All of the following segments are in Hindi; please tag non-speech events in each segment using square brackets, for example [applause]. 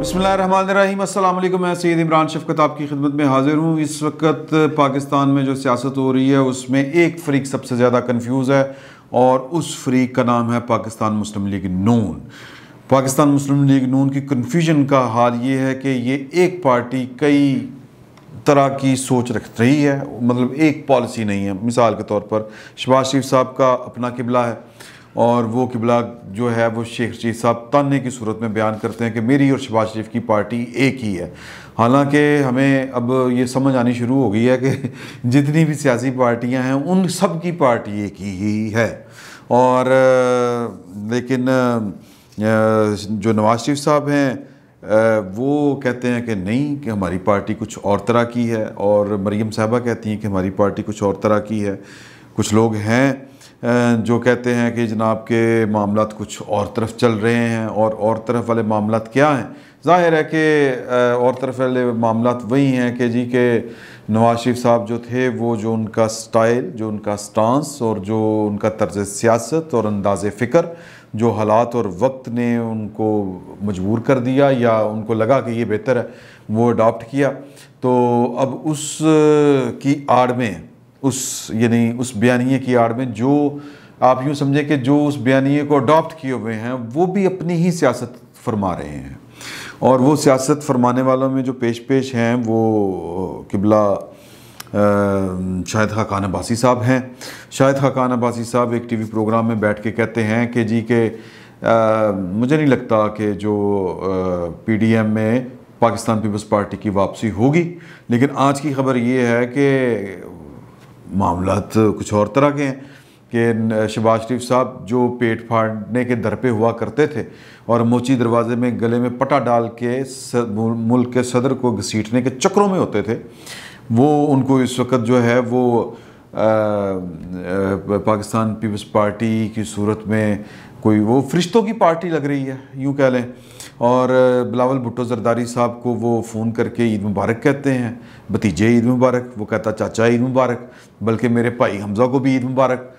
बसमीम अल्लाम मैं सैद इमरान शफकत आपकी खिदमत में हाज़िर हूँ इस वक्त पाकिस्तान में जो सियासत हो रही है उसमें एक फ़रीक सबसे ज़्यादा कन्फ्यूज़ है और उस फरीक का नाम है पाकिस्तान मुस्लिम लीग नून पाकिस्तान मुस्लिम लीग नून की कन्फ्यूजन का हाल ये है कि ये एक पार्टी कई तरह की सोच रख रही है मतलब एक पॉलिसी नहीं है मिसाल के तौर पर शबाज शरीफ साहब का अपना किबला है और वो किबला जो है वो शेख रशीद साहब तानने की सूरत में बयान करते हैं कि मेरी और शबाज शरीफ की पार्टी एक ही है हालांकि हमें अब ये समझ आनी शुरू हो गई है कि [laughs] जितनी भी सियासी पार्टियां हैं उन सब की पार्टी एक ही है और लेकिन जो नवाज शरीफ साहब हैं वो कहते हैं कि नहीं कि हमारी पार्टी कुछ और तरह की है और मरीम साहबा कहती हैं कि हमारी पार्टी कुछ और तरह की है कुछ लोग हैं जो कहते हैं कि जनाब के मामला कुछ और तरफ चल रहे हैं और और तरफ वाले मामला क्या हैं ज़ाहिर है कि और तरफ वाले मामला वही हैं कि जी के नवाज शरीफ साहब जो थे वो जो उनका स्टाइल जो उनका स्टांस और जो उनका तर्ज सियासत और अंदाज फ़िक्र जो हालात और वक्त ने उनको मजबूर कर दिया या उनको लगा कि ये बेहतर है वो अडॉप्ट किया तो अब उस की आड़ में उस यानी उस बयानिए की आड़ में जो आप यूँ समझें कि जो उस बयानिए को अडॉप्ट किए हुए हैं वो भी अपनी ही सियासत फरमा रहे हैं और वो सियासत फरमाने वालों में जो पेश पेश हैं वो किबला शाहिद खान अब्बासी साहब हैं शाहिद खान अब्बासी साहब एक टीवी प्रोग्राम में बैठ के कहते हैं कि जी के आ, मुझे नहीं लगता कि जो पीडीएम में पाकिस्तान पीपल्स पार्टी की वापसी होगी लेकिन आज की खबर ये है कि मामला कुछ और तरह के हैं कि शहबाज शरीफ साहब जो पेट फाड़ने के दर पे हुआ करते थे और मोची दरवाज़े में गले में पटा डाल के मुल्क के सदर को घसीटने के चक्रों में होते थे वो उनको इस वक्त जो है वो आ, आ, पाकिस्तान पीपल्स पार्टी की सूरत में कोई वो फरिश्तों की पार्टी लग रही है यूँ कह लें और बिलावल भुट्टो जरदारी साहब को वो फ़ोन करके ईद मुबारक कहते हैं भतीजे ईद मुबारक वो कहता चाचा ईद मुबारक बल्कि मेरे भाई हमजा को भी ईद मुबारक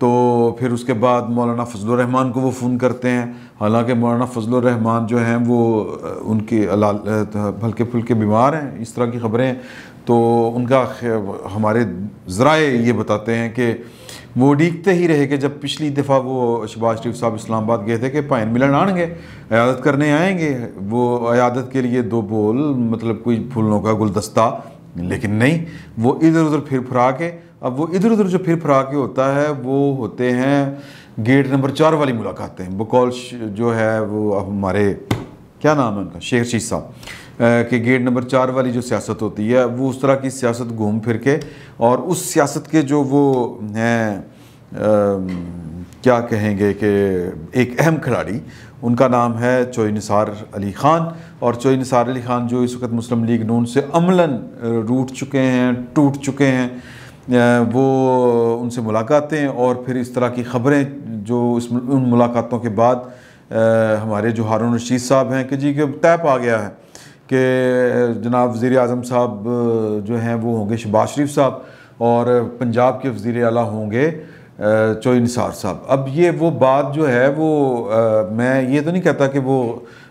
तो फिर उसके बाद मौलाना फजलरहमान को वो फ़ोन करते हैं हालांकि मौलाना फजलरहमान जो हैं वो उनके हल्के फुल्के बीमार हैं इस तरह की ख़बरें तो उनका हमारे ज़रा ये बताते हैं कि वो उडीकते ही रहे कि जब पिछली दफ़ा वो शबाज शरीफ साहब इस्लामाबाद गए थे कि पाइन मिलन आएंगे अयादत करने आएंगे वो अयादत के लिए दो बोल मतलब कोई फूलों का गुलदस्ता लेकिन नहीं वो इधर उधर फिर फुरा के अब वो इधर उधर जो फिर फुरा के होता है वो होते हैं गेट नंबर चार वाली मुलाकातें बकौल जो है वो हमारे क्या नाम है उनका शेर शीश साहब कि गेट नंबर चार वाली जो सियासत होती है वो उस तरह की सियासत घूम फिर के और उस सियासत के जो वो हैं क्या कहेंगे कि एक अहम खिलाड़ी उनका नाम है चोई निसार अली ख़ान और चोई निसार अली ख़ान जो इस वक्त मुस्लिम लीग नून से अमलन रूट चुके हैं टूट चुके हैं वो उनसे मुलाकातें और फिर इस तरह की ख़बरें जो इस उन मुलाकातों के बाद हमारे जो हारून रशीद साहब हैं कि जी कि तैप आ गया है कि जनाब वज़ी अजम साहब जो हैं वो होंगे शबाज शरीफ साहब और पंजाब के वज़ी अला होंगे चोई निसार साहब अब ये वो बात जो है वो आ, मैं ये तो नहीं कहता कि वो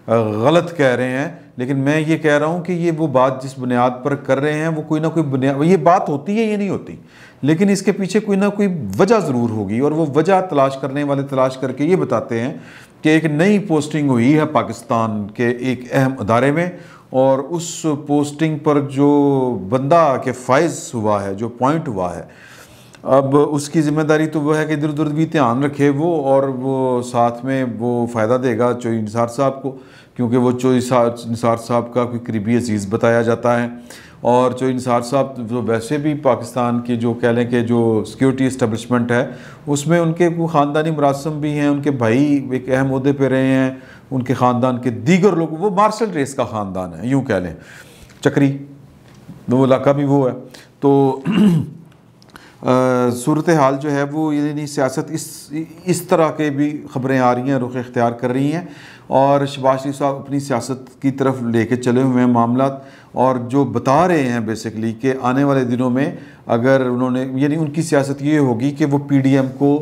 गलत कह रहे हैं लेकिन मैं ये कह रहा हूँ कि ये वो बात जिस बुनियाद पर कर रहे हैं वो कोई ना कोई बुनियाद ये बात होती है ये नहीं होती लेकिन इसके पीछे कोई ना कोई वजह ज़रूर होगी और वो वजह तलाश करने वाले तलाश करके ये बताते हैं कि एक नई पोस्टिंग हुई है पाकिस्तान के एक अहम अदारे में और उस पोस्टिंग पर जो बंदा के फाइज हुआ है जो पॉइंट हुआ है अब उसकी ज़िम्मेदारी तो वह है कि इधर उधर भी ध्यान रखे वो और वो साथ में वो फ़ायदा देगा चोई निसार साहब को क्योंकि वो चोई निसार साहब का कोई करीबी अजीज़ बताया जाता है और चोई निसार साहब जो वैसे भी पाकिस्तान की जो कह लें कि जो सिक्योरिटी इस्टबलिशमेंट है उसमें उनके ख़ानदानी मरासम भी हैं उनके भाई एक अहम अहदे पर रहे हैं उनके ख़ानदान के दीगर लोग वो मार्शल रेस का ख़ानदान है यूँ कह लें चक्री वो इलाका भी वो है तो [clears throat] सूरत हाल जो है वो यानी सियासत इस इस तरह के भी ख़बरें आ रही हैं रुख इख्तियार कर रही हैं और शबाज शरीफ साहब अपनी सियासत की तरफ लेके चले हुए हैं मामला और जो बता रहे हैं बेसिकली कि आने वाले दिनों में अगर उन्होंने यानी उनकी सियासत ये होगी कि वो पी डी एम को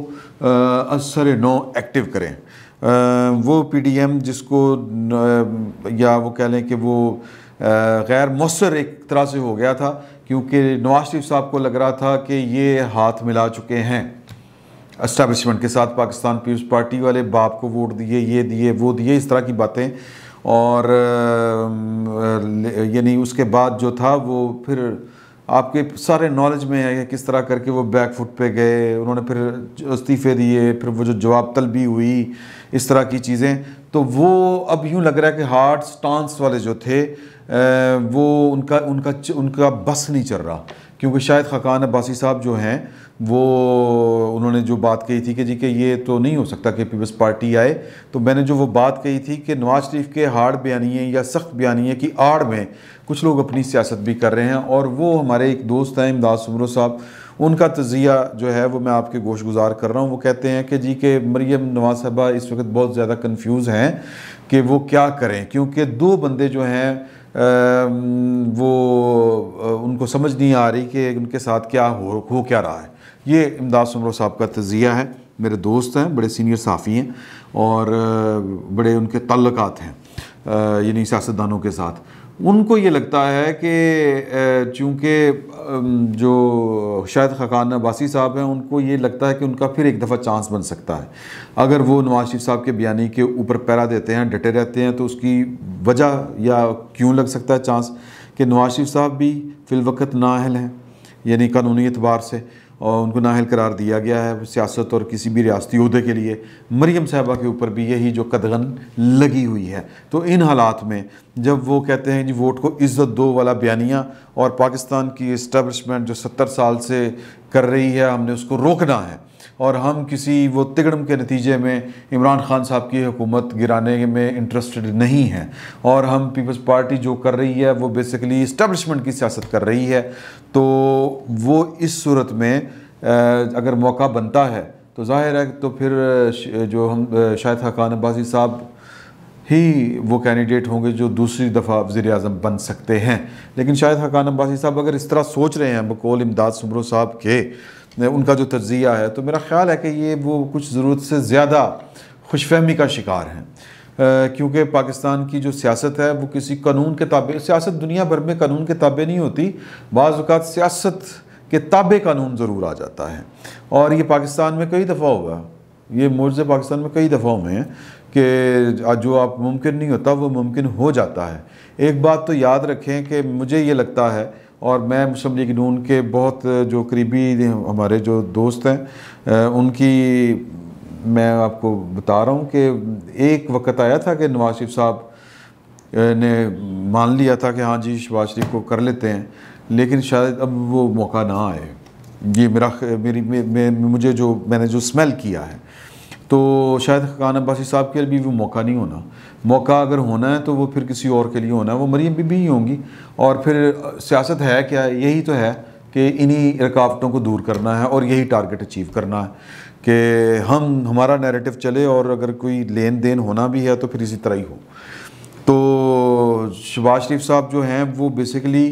असर नो एक्टिव करें वो पीडीएम जिसको या वो कह लें कि वो गैर मौसर एक तरह से हो गया था क्योंकि नवाज शरीफ साहब को लग रहा था कि ये हाथ मिला चुके हैं इस्टबलिशमेंट के साथ पाकिस्तान पीपल्स पार्टी वाले बाप को वोट दिए ये दिए वो दिए इस तरह की बातें और यानी उसके बाद जो था वो फिर आपके सारे नॉलेज में है किस तरह करके वो बैक फुट पे गए उन्होंने फिर इस्तीफ़े दिए फिर वो जो जवाब तलबी हुई इस तरह की चीज़ें तो वो अब यूँ लग रहा है कि हार्ट स्टांस वाले जो थे वो उनका उनका उनका बस नहीं चल रहा क्योंकि शायद खकान अब्बासी साहब जो हैं वो उन्होंने जो बात कही थी कि जी कि ये तो नहीं हो सकता कि पीपल्स पार्टी आए तो मैंने जो वो बात कही थी कि नवाज़ शरीफ के हार्ड बयानिए या सख्त बयानिए की आड़ में कुछ लोग अपनी सियासत भी कर रहे हैं और वो हमारे एक दोस्त हैं इमदाद सुमरों साहब उनका तजिया जो है वो मैं आपके गोश गुजार कर रहा हूँ वो कहते हैं कि जी के मरीम नवाज साहबा इस वक्त बहुत ज़्यादा कन्फ्यूज़ हैं कि वो क्या करें क्योंकि दो बंदे जो हैं वो उनको समझ नहीं आ रही कि उनके साथ क्या हो हो क्या रहा है ये इमदाद समरो साहब का तजिया है मेरे दोस्त हैं बड़े सीनियर साफ़ी हैं और बड़े उनके तल्लक हैं यानी सियासतदानों के साथ उनको ये लगता है कि चूँकि जो शायद खकान अब्बासी साहब हैं उनको ये लगता है कि उनका फिर एक दफ़ा चांस बन सकता है अगर वो नवाज शरीफ साहब के बयानी के ऊपर पैरा देते हैं डटे रहते हैं तो उसकी वजह या क्यों लग सकता है चांस कि नवाज शरीफ साहब भी फिलवकत नााहल हैं यानी कानूनी एतबार से और उनको नाहल करार दिया गया है सियासत और किसी भी रियासती अहदे के लिए मरीम साहबा के ऊपर भी यही जो कदगन लगी हुई है तो इन हालात में जब वो कहते हैं जी वोट को इज़्ज़त दो वाला बयानिया और पाकिस्तान की इस्टबलिशमेंट जो सत्तर साल से कर रही है हमने उसको रोकना है और हम किसी वो तिगड़म के नतीजे में इमरान खान साहब की हुकूमत गिराने में इंटरेस्टेड नहीं है और हम पीपल्स पार्टी जो कर रही है वो बेसिकली इस्टबलिशमेंट की सियासत कर रही है तो वो इस सूरत में अगर मौका बनता है तो जाहिर है तो फिर जो हम शायद हकान अब्बासी साहब ही वो कैंडिडेट होंगे जो दूसरी दफ़ा वज़ी अजम बन सकते हैं लेकिन शायद हकान अब्बासी साहब अगर इस तरह सोच रहे हैं बकोल इमदाद सुमरों साहब के उनका जो तजिया है तो मेरा ख्याल है कि ये वो कुछ ज़रूरत से ज़्यादा खुश फहमी का शिकार हैं क्योंकि पाकिस्तान की जो सियासत है वो किसी कानून के ताबे सियासत दुनिया भर में कानून के ताबे नहीं होती बाज़ात सियासत के ताबे कानून ज़रूर आ जाता है और ये पाकिस्तान में कई दफ़ा हुआ ये मुआवजे पाकिस्तान में कई दफ़ा हुए हैं कि जो आप मुमकिन नहीं होता वो मुमकिन हो जाता है एक बात तो याद रखें कि मुझे ये लगता है और मैं मुस्लिम लीग नून के बहुत जो करीबी हमारे जो दोस्त हैं उनकी मैं आपको बता रहा हूँ कि एक वक्त आया था कि नवाज शरीफ साहब ने मान लिया था कि हाँ जी शबाज शरीफ को कर लेते हैं लेकिन शायद अब वो मौका ना आए ये मेरा मेरी मे, मे, मुझे जो मैंने जो स्मेल किया है तो शायद खान अब्बासी साहब के लिए भी वो मौका नहीं होना मौका अगर होना है तो वो फिर किसी और के लिए होना है वो मरीम भी ही होंगी और फिर सियासत है क्या यही तो है कि इन्हीं रुकावटों को दूर करना है और यही टारगेट अचीव करना है कि हम हमारा नैरेटिव चले और अगर कोई लेन देन होना भी है तो फिर इसी तरह ही हो तो शबाज शरीफ साहब जो हैं वो बेसिकली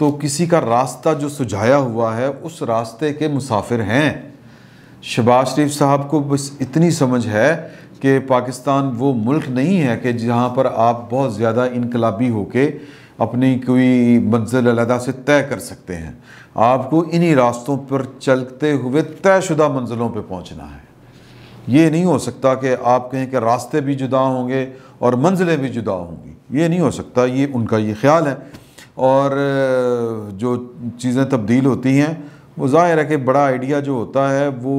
तो किसी का रास्ता जो सुझाया हुआ है उस रास्ते के मुसाफिर हैं शबाज शरीफ साहब को बस इतनी समझ है कि पाकिस्तान वो मुल्क नहीं है कि जहाँ पर आप बहुत ज़्यादा इनकलाबी होके अपनी कोई मंजिल अलहदा से तय कर सकते हैं आपको इन्हीं रास्तों पर चलते हुए तयशुदा मंजिलों पर पहुँचना है ये नहीं हो सकता कि आप कहें कि रास्ते भी जुदा होंगे और मंजिलें भी जुदा होंगी ये नहीं हो सकता ये उनका ये ख्याल है और जो चीज़ें तब्दील होती हैं वो ज़ाहिर है कि बड़ा आइडिया जो होता है वो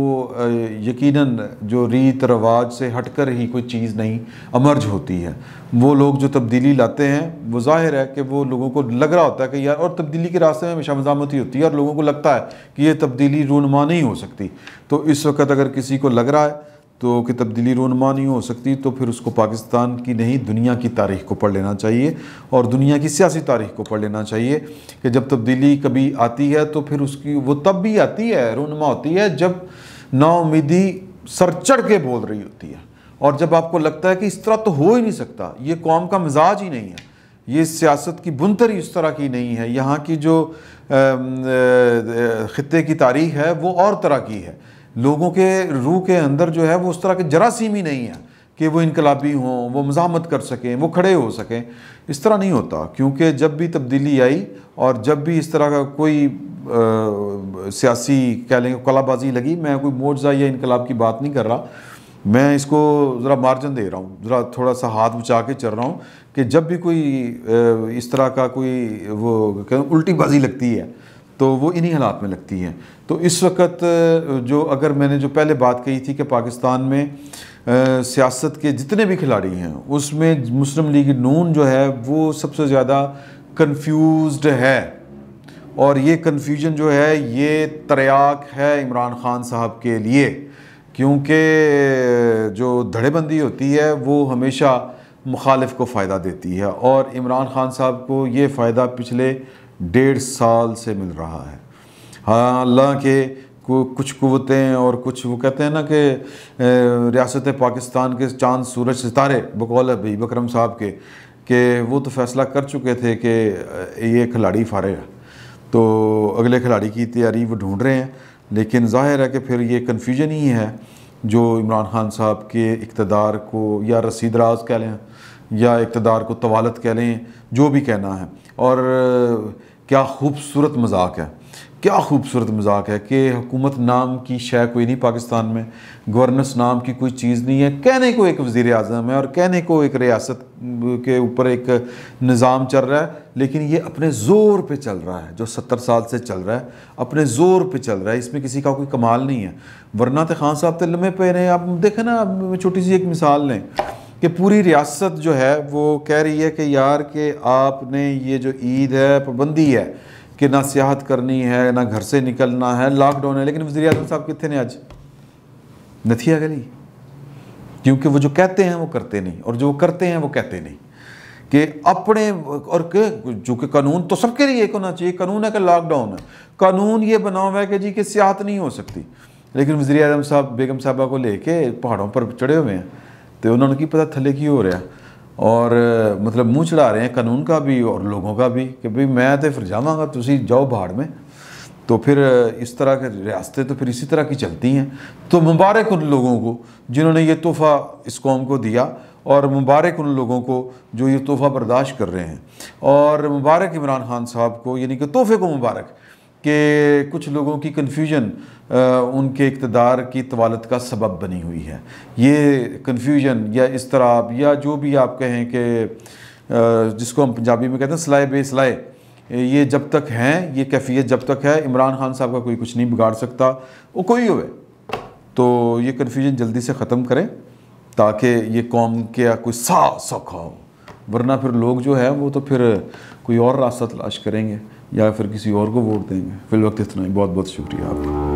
यकीनन जो रीत रवाज से हटकर ही कोई चीज़ नहीं अमर्ज होती है वो लोग जो तब्दीली लाते हैं वो ज़ाहिर है कि वो लोगों को लग रहा होता है कि यार और तब्दीली के रास्ते में हमेशा मजामत ही होती है और लोगों को लगता है कि ये तब्दीली रूनमा नहीं हो सकती तो इस वक्त अगर किसी को लग रहा है तो कि तब्दीली रोनमा नहीं हो सकती तो फिर उसको पाकिस्तान की नहीं दुनिया की तारीख को पढ़ लेना चाहिए और दुनिया की सियासी तारीख को पढ़ लेना चाहिए कि जब तब्दीली कभी आती है तो फिर उसकी वो तब भी आती है रोनमा होती है जब नाउमीदी सर चढ़ के बोल रही होती है और जब आपको लगता है कि इस तरह तो हो ही नहीं सकता ये कौम का मिजाज ही नहीं है ये सियासत की बुनतर ही उस तरह की नहीं है यहाँ की जो ख़त्े की तारीख है वो और तरह की है लोगों के रूह के अंदर जो है वो उस तरह के जरासीम ही नहीं है कि वो इनकलाबी हों वो मजामत कर सकें वो खड़े हो सकें इस तरह नहीं होता क्योंकि जब भी तब्दीली आई और जब भी इस तरह का कोई आ, सियासी कह लेंगे कलाबाजी लगी मैं कोई मोजा या इनकलाब की बात नहीं कर रहा मैं इसको ज़रा मार्जन दे रहा हूँ ज़रा थोड़ा सा हाथ बचा के चल रहा हूँ कि जब भी कोई इस तरह का कोई वो उल्टी बाजी लगती है तो वो इन्हीं हालात में लगती है तो इस वक्त जो अगर मैंने जो पहले बात कही थी कि पाकिस्तान में सियासत के जितने भी खिलाड़ी हैं उसमें मुस्लिम लीग नून जो है वो सबसे ज़्यादा कन्फ्यूज़ है और ये कन्फ्यूजन जो है ये तरयाक है इमरान ख़ान साहब के लिए क्योंकि जो धड़ेबंदी होती है वो हमेशा मुखालिफ को फ़ायदा देती है और इमरान ख़ान साहब को ये फ़ायदा पिछले डेढ़ साल से मिल रहा है हाँ अल्लाह के कुछ कुतें और कुछ वो कहते हैं ना कि रियासत पाकिस्तान के चांद सूरज सितारे बकौल भाई बकरम साहब के कि वो तो फैसला कर चुके थे कि ये खिलाड़ी है तो अगले खिलाड़ी की तैयारी वो ढूंढ रहे हैं लेकिन जाहिर है कि फिर ये कन्फ्यूजन ही है जो इमरान खान साहब के इकतदार को या रसीदराज कह लें या इकतदार को तवालत कह लें जो भी कहना है और क्या खूबसूरत मजाक है क्या खूबसूरत मजाक है कि हुकूमत नाम की शय कोई नहीं पाकिस्तान में गवर्नेंस नाम की कोई चीज़ नहीं है कहने को एक वज़ी अजम है और कहने को एक रियासत के ऊपर एक निज़ाम चल रहा है लेकिन ये अपने ज़ोर पे चल रहा है जो सत्तर साल से चल रहा है अपने ज़ोर पे चल रहा है इसमें किसी का कोई कमाल नहीं है वरना तो खान साहब तो लम्हे पे रहे आप देखें ना छोटी सी एक मिसाल लें कि पूरी रियासत जो है वो कह रही है कि यार के आपने ये जो ईद है पाबंदी है कि ना सियाहत करनी है ना घर से निकलना है लॉकडाउन है लेकिन वजी अजम साहब कितने ने आज नथिया गली क्योंकि वो जो कहते हैं वो करते नहीं और जो करते हैं वो कहते नहीं कि अपने और के जो कि कानून तो सबके लिए एक होना चाहिए कानून है कि लॉकडाउन है कानून ये बना हुआ है कि जी कि सियाहत नहीं हो सकती लेकिन वजी अजम साहब बेगम साहबा को लेके पहाड़ों पर चढ़े हुए हैं तो उन्होंने की पता थले की हो रहा और मतलब मुँह चढ़ा रहे हैं कानून का भी और लोगों का भी कि भाई मैं तो फिर जावगा तुम जाओ बाड़ में तो फिर इस तरह के रियासतें तो फिर इसी तरह की चलती हैं तो मुबारक उन लोगों को जिन्होंने ये तोहफ़ा इस कौम को दिया और मुबारक उन लोगों को जो ये तोहफ़ा बर्दाश्त कर रहे हैं और मुबारक इमरान खान साहब को यानी कि तोहफ़े को मुबारक कि कुछ लोगों की कन्फ्यूजन उनके इकतदार की तवालत का सबब बनी हुई है ये कन्फ्यूजन या इसतराब या जो भी आप कहें कि जिसको हम पंजाबी में कहते हैं सिलाए बेसलाए ये जब तक हैं ये कैफियत जब तक है इमरान खान साहब का कोई कुछ नहीं बिगाड़ सकता वो कोई हुए तो ये कन्फ्यूजन जल्दी से ख़त्म करें ताकि ये कौम के कोई सा सौखा हो वरना फिर लोग जो है वो तो फिर कोई और रास्ता तलाश करेंगे या फिर किसी और को वोट देंगे फिलवक्त इतना ही बहुत बहुत शुक्रिया आपका